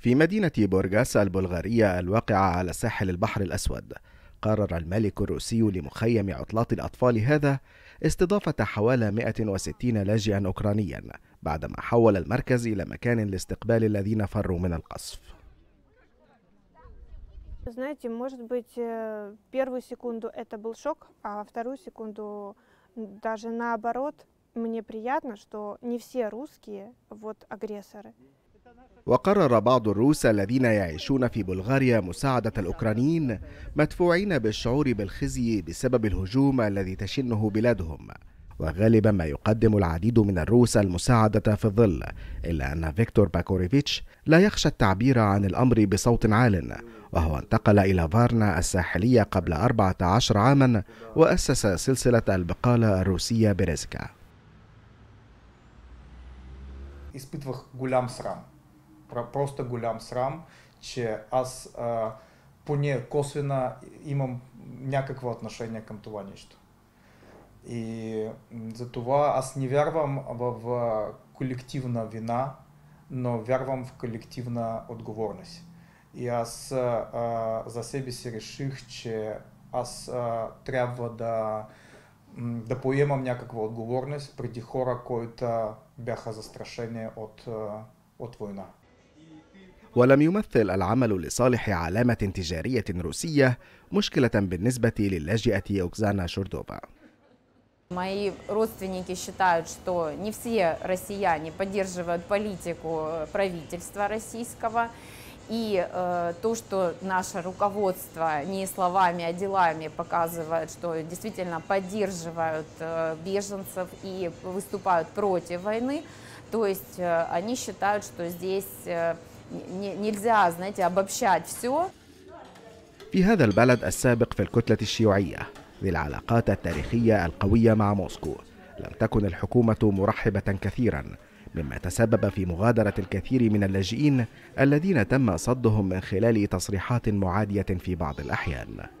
في مدينة بورغاس البلغارية الواقعة على ساحل البحر الأسود قرر الملك الروسي لمخيم عطلات الأطفال هذا استضافة حوالي 160 لاجئا أوكرانيا بعدما حول المركز إلى مكان لاستقبال الذين فروا من القصف э, даже наоборот. Мне приятно, что не все русские вот агрессоры. وقرر بعض الروس الذين يعيشون في بلغاريا مساعدة الأوكرانيين مدفوعين بالشعور بالخزي بسبب الهجوم الذي تشنه بلادهم وغالبا ما يقدم العديد من الروس المساعدة في الظل إلا أن فيكتور باكوريفيتش لا يخشى التعبير عن الأمر بصوت عال وهو انتقل إلى فارنا الساحلية قبل 14 عاما وأسس سلسلة البقالة الروسية بريزكا просто голям срам, че аз а, поне косвена имам някакво отношение към това нещо. И затова аз не вярвам в, в колективна вина, но вярвам в колективна отговорност. И аз а, за себе си реших, че аз а, трябва да, да поемам някаква отговорност преди хора, които бяха застрашени от, от война. ولم يمثل العمل لصالح علامة تجارية روسية مشكلة بالنسبة للاجئة أوكزانا شوردوفا Мои родственники считают, что не все россияне поддерживают политику правительства российского. И э, то, что наше руководство не словами, а делами показывает, что действительно поддерживают э, беженцев и выступают против войны, то есть э, они считают, что здесь... Э, нельзя, знаете, обобщать все. في هذا البلد السابق في الكتلة الشيوعية للعلاقات التاريخية القوية مع موسكو لم تكن الحكومة مرحبة كثيرا مما تسبب في مغادرة الكثير من اللاجئين الذين تم صدهم من خلال تصريحات معادية في بعض الأحيان